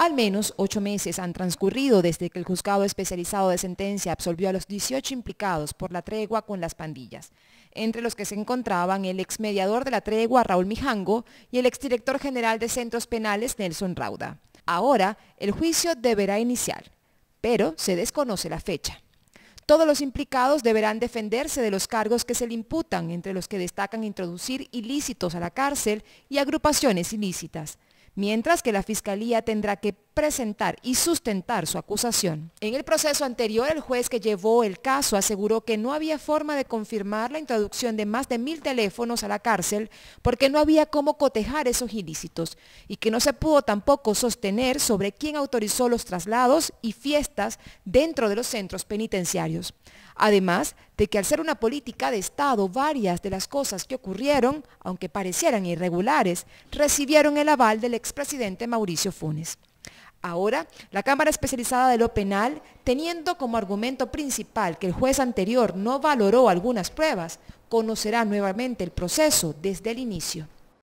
Al menos ocho meses han transcurrido desde que el juzgado especializado de sentencia absolvió a los 18 implicados por la tregua con las pandillas, entre los que se encontraban el exmediador de la tregua Raúl Mijango y el exdirector general de centros penales Nelson Rauda. Ahora el juicio deberá iniciar, pero se desconoce la fecha. Todos los implicados deberán defenderse de los cargos que se le imputan, entre los que destacan introducir ilícitos a la cárcel y agrupaciones ilícitas mientras que la Fiscalía tendrá que presentar y sustentar su acusación. En el proceso anterior, el juez que llevó el caso aseguró que no había forma de confirmar la introducción de más de mil teléfonos a la cárcel porque no había cómo cotejar esos ilícitos y que no se pudo tampoco sostener sobre quién autorizó los traslados y fiestas dentro de los centros penitenciarios. Además de que al ser una política de Estado, varias de las cosas que ocurrieron, aunque parecieran irregulares, recibieron el aval del expresidente Mauricio Funes. Ahora, la Cámara Especializada de lo Penal, teniendo como argumento principal que el juez anterior no valoró algunas pruebas, conocerá nuevamente el proceso desde el inicio.